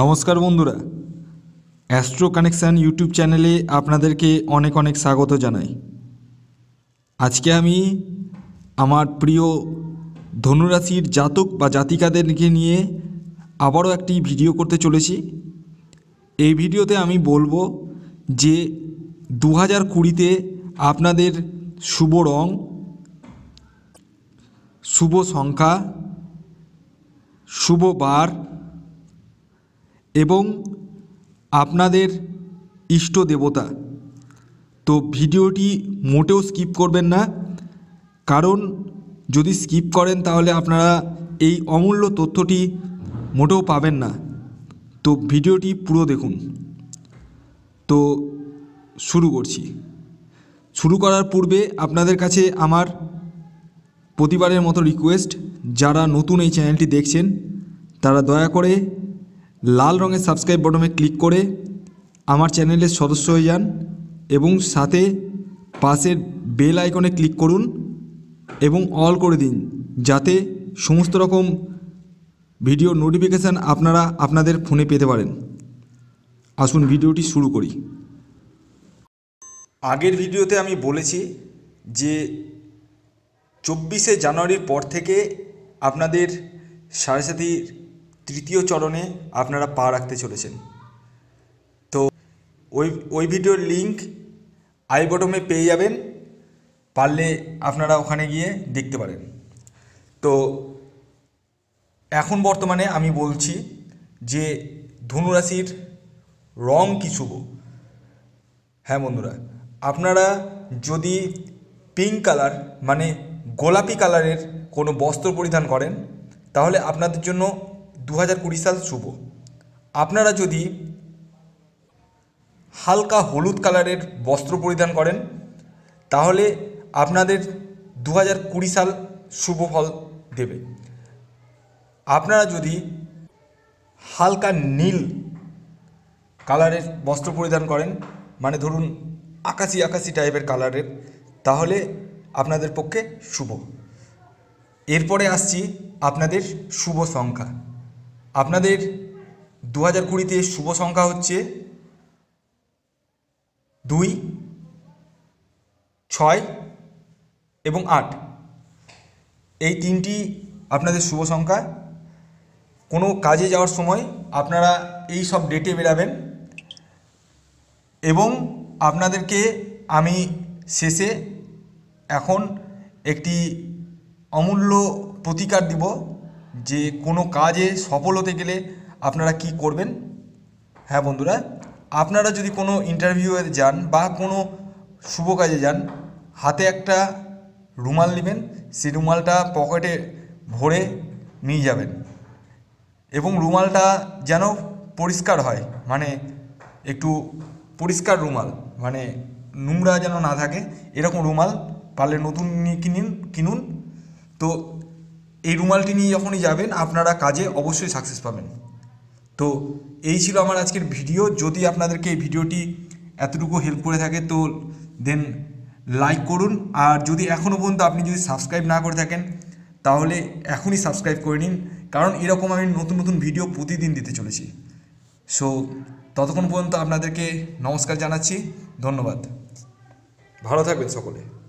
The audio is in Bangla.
নমস্কার বন্ধুরা অ্যাস্ট্রো কানেকশান ইউটিউব চ্যানেলে আপনাদেরকে অনেক অনেক স্বাগত জানাই আজকে আমি আমার প্রিয় ধনুরাশির জাতক বা জাতিকাদেরকে নিয়ে আবারও একটি ভিডিও করতে চলেছি এই ভিডিওতে আমি বলবো যে দু হাজার কুড়িতে আপনাদের শুভ রং শুভ সংখ্যা শুভ বার এবং আপনাদের ইষ্ট দেবতা তো ভিডিওটি মোটেও স্কিপ করবেন না কারণ যদি স্কিপ করেন তাহলে আপনারা এই অমূল্য তথ্যটি মোটেও পাবেন না তো ভিডিওটি পুরো দেখুন তো শুরু করছি শুরু করার পূর্বে আপনাদের কাছে আমার প্রতিবারের মতো রিকোয়েস্ট যারা নতুন এই চ্যানেলটি দেখছেন তারা দয়া করে লাল রঙের সাবস্ক্রাইব বটমে ক্লিক করে আমার চ্যানেলের সদস্য হয়ে যান এবং সাথে পাশের বেল আইকনে ক্লিক করুন এবং অল করে দিন যাতে সমস্ত রকম ভিডিও নোটিফিকেশান আপনারা আপনাদের ফোনে পেতে পারেন আসুন ভিডিওটি শুরু করি আগের ভিডিওতে আমি বলেছি যে চব্বিশে জানুয়ারির পর থেকে আপনাদের সাড়ে সাথীর তৃতীয় চরণে আপনারা পা রাখতে চলেছেন তো ওই ওই ভিডিওর লিঙ্ক আই বটমে পেয়ে যাবেন পারলে আপনারা ওখানে গিয়ে দেখতে পারেন তো এখন বর্তমানে আমি বলছি যে ধনুরাশির রং কি শুভ হ্যাঁ বন্ধুরা আপনারা যদি পিঙ্ক কালার মানে গোলাপি কালারের কোনো বস্ত্র পরিধান করেন তাহলে আপনাদের জন্য দু হাজার কুড়ি সাল শুভ আপনারা যদি হালকা হলুদ কালারের বস্ত্র পরিধান করেন তাহলে আপনাদের দু হাজার কুড়ি সাল শুভ ফল দেবে আপনারা যদি হালকা নীল কালারের বস্ত্র পরিধান করেন মানে ধরুন আকাশি আকাশি টাইপের কালারের তাহলে আপনাদের পক্ষে শুভ এরপরে আসছি আপনাদের শুভ সংখ্যা আপনাদের দু হাজার কুড়িতে শুভ সংখ্যা হচ্ছে দুই ছয় এবং আট এই তিনটি আপনাদের শুভ সংখ্যা কোনো কাজে যাওয়ার সময় আপনারা এই সব ডেটে বেরাবেন এবং আপনাদেরকে আমি শেষে এখন একটি অমূল্য প্রতিকার দিব যে কোনো কাজে সফল হতে গেলে আপনারা কি করবেন হ্যাঁ বন্ধুরা আপনারা যদি কোনো ইন্টারভিউয়ে যান বা কোনো শুভ কাজে যান হাতে একটা রুমাল নেবেন সেই রুমালটা পকেটে ভরে নিয়ে যাবেন এবং রুমালটা যেন পরিষ্কার হয় মানে একটু পরিষ্কার রুমাল মানে নোংরা যেন না থাকে এরকম রুমাল পারলে নতুন কিনুন কিনুন তো এই রুমালটি নিয়ে যখনই যাবেন আপনারা কাজে অবশ্যই সাকসেস পাবেন তো এই ছিল আমার আজকের ভিডিও যদি আপনাদেরকে এই ভিডিওটি এতটুকু হেল্প করে থাকে তো দেন লাইক করুন আর যদি এখনও পর্যন্ত আপনি যদি সাবস্ক্রাইব না করে থাকেন তাহলে এখনই সাবস্ক্রাইব করে নিন কারণ এরকম আমি নতুন নতুন ভিডিও প্রতিদিন দিতে চলেছি সো ততক্ষণ পর্যন্ত আপনাদেরকে নমস্কার জানাচ্ছি ধন্যবাদ ভালো থাকবেন সকলে